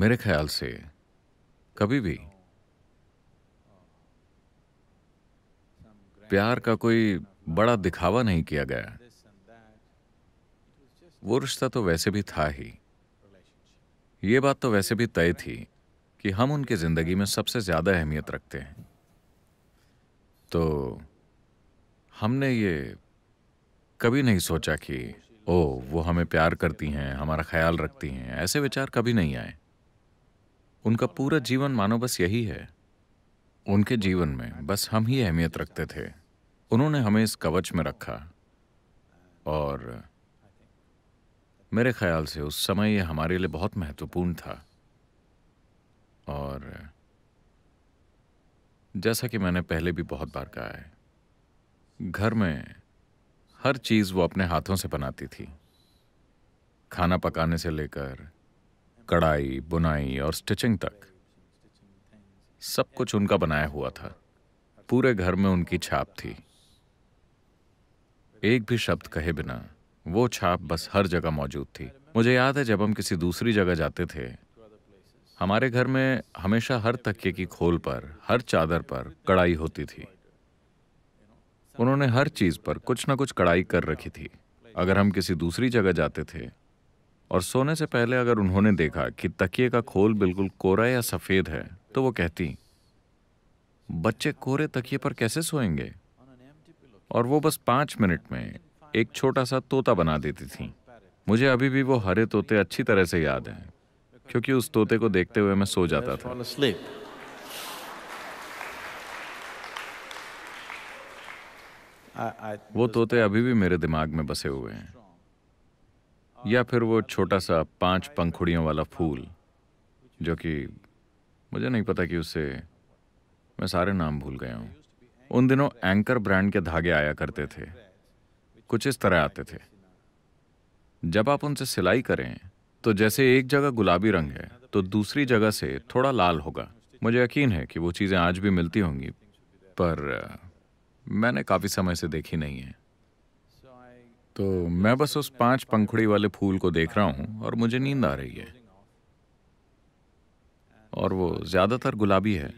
मेरे ख्याल से कभी भी प्यार का कोई बड़ा दिखावा नहीं किया गया वो रिश्ता तो वैसे भी था ही ये बात तो वैसे भी तय थी कि हम उनकी ज़िंदगी में सबसे ज़्यादा अहमियत रखते हैं तो हमने ये कभी नहीं सोचा कि ओ वो हमें प्यार करती हैं हमारा ख्याल रखती हैं ऐसे विचार कभी नहीं आए उनका पूरा जीवन मानो बस यही है उनके जीवन में बस हम ही अहमियत रखते थे उन्होंने हमें इस कवच में रखा और मेरे ख्याल से उस समय यह हमारे लिए बहुत महत्वपूर्ण था और जैसा कि मैंने पहले भी बहुत बार कहा है घर में हर चीज़ वो अपने हाथों से बनाती थी खाना पकाने से लेकर कढ़ाई बुनाई और स्टिचिंग तक सब कुछ उनका बनाया हुआ था पूरे घर में उनकी छाप थी एक भी शब्द कहे बिना वो छाप बस हर जगह मौजूद थी मुझे याद है जब हम किसी दूसरी जगह जाते थे हमारे घर में हमेशा हर तकिए की खोल पर हर चादर पर कढ़ाई होती थी उन्होंने हर चीज पर कुछ ना कुछ कढ़ाई कर रखी थी अगर हम किसी दूसरी जगह जाते थे और सोने से पहले अगर उन्होंने देखा कि तकिए का खोल बिल्कुल कोरा या सफ़ेद है तो वो कहती बच्चे कोरे तकिए पर कैसे सोएंगे और वो बस पाँच मिनट में एक छोटा सा तोता बना देती थी मुझे अभी भी वो हरे तोते अच्छी तरह से याद हैं क्योंकि उस तोते को देखते हुए मैं सो जाता था वो तोते अभी भी मेरे दिमाग में बसे हुए हैं या फिर वो छोटा सा पांच पंखुड़ियों वाला फूल जो कि मुझे नहीं पता कि उससे मैं सारे नाम भूल गया हूँ उन दिनों एंकर ब्रांड के धागे आया करते थे कुछ इस तरह आते थे जब आप उनसे सिलाई करें तो जैसे एक जगह गुलाबी रंग है तो दूसरी जगह से थोड़ा लाल होगा मुझे यकीन है कि वो चीज़ें आज भी मिलती होंगी पर मैंने काफ़ी समय से देखी नहीं है तो मैं बस उस पांच पंखुड़ी वाले फूल को देख रहा हूँ और मुझे नींद आ रही है और वो ज़्यादातर गुलाबी है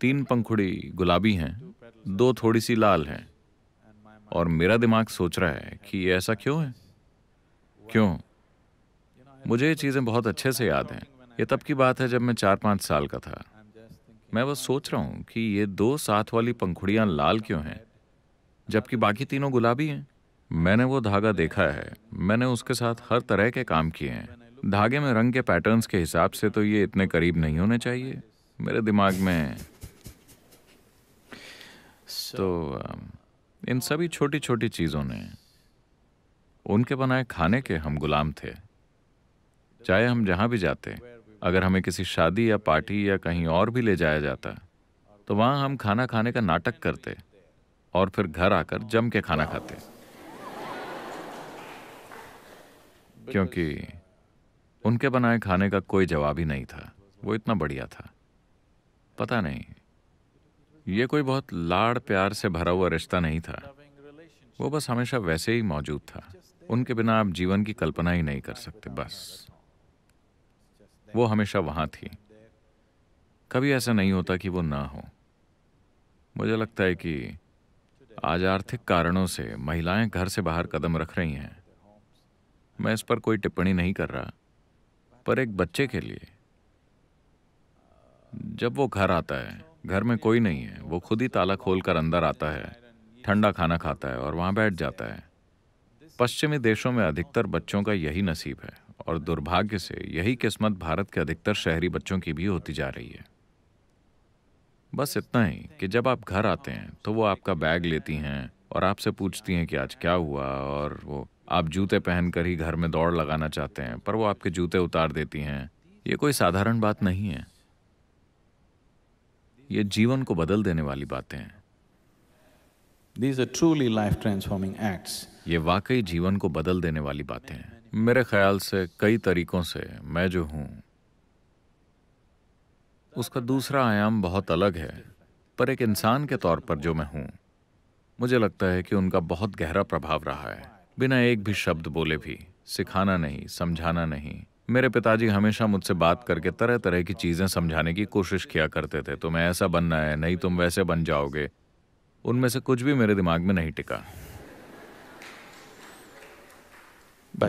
तीन पंखुड़ी गुलाबी हैं दो थोड़ी सी लाल हैं और मेरा दिमाग सोच रहा है कि ये ऐसा क्यों है क्यों मुझे ये चीज़ें बहुत अच्छे से याद हैं ये तब की बात है जब मैं चार पांच साल का था मैं बस सोच रहा हूं कि ये दो साथ वाली पंखुड़ियां लाल क्यों हैं जबकि बाकी तीनों गुलाबी हैं मैंने वो धागा देखा है मैंने उसके साथ हर तरह के काम किए हैं धागे में रंग के पैटर्न्स के हिसाब से तो ये इतने करीब नहीं होने चाहिए मेरे दिमाग में तो इन सभी छोटी छोटी चीज़ों ने उनके बनाए खाने के हम गुलाम थे चाहे हम जहाँ भी जाते अगर हमें किसी शादी या पार्टी या कहीं और भी ले जाया जाता तो वहाँ हम खाना खाने का नाटक करते और फिर घर आकर जम के खाना खाते क्योंकि उनके बनाए खाने का कोई जवाब ही नहीं था वो इतना बढ़िया था पता नहीं ये कोई बहुत लाड़ प्यार से भरा हुआ रिश्ता नहीं था वो बस हमेशा वैसे ही मौजूद था उनके बिना आप जीवन की कल्पना ही नहीं कर सकते बस वो हमेशा वहाँ थी कभी ऐसा नहीं होता कि वो ना हो मुझे लगता है कि आज आर्थिक कारणों से महिलाएं घर से बाहर कदम रख रही हैं मैं इस पर कोई टिप्पणी नहीं कर रहा पर एक बच्चे के लिए जब वो घर आता है घर में कोई नहीं है वो खुद ही ताला खोलकर अंदर आता है ठंडा खाना खाता है और वहाँ बैठ जाता है पश्चिमी देशों में अधिकतर बच्चों का यही नसीब है और दुर्भाग्य से यही किस्मत भारत के अधिकतर शहरी बच्चों की भी होती जा रही है बस इतना ही कि जब आप घर आते हैं तो वो आपका बैग लेती हैं और आपसे पूछती हैं कि आज क्या हुआ और वो आप जूते पहनकर ही घर में दौड़ लगाना चाहते हैं पर वो आपके जूते उतार देती हैं ये कोई साधारण बात नहीं है ये जीवन को बदल देने वाली बातें हैं These are truly life transforming acts. ये वाकई जीवन को बदल देने वाली बातें हैं मेरे ख्याल से कई तरीकों से मैं जो हूं उसका दूसरा आयाम बहुत अलग है पर एक इंसान के तौर पर जो मैं हूं मुझे लगता है कि उनका बहुत गहरा प्रभाव रहा है बिना एक भी शब्द बोले भी सिखाना नहीं समझाना नहीं मेरे पिताजी हमेशा मुझसे बात करके तरह तरह की चीज़ें समझाने की कोशिश किया करते थे तुम्हें तो ऐसा बनना है नहीं तुम वैसे बन जाओगे उनमें से कुछ भी मेरे दिमाग में नहीं टिका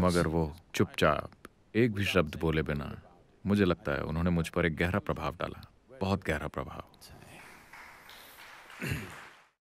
मगर वो चुपचाप एक भी शब्द बोले बिना मुझे लगता है उन्होंने मुझ पर एक गहरा प्रभाव डाला बहुत गहरा प्रभाव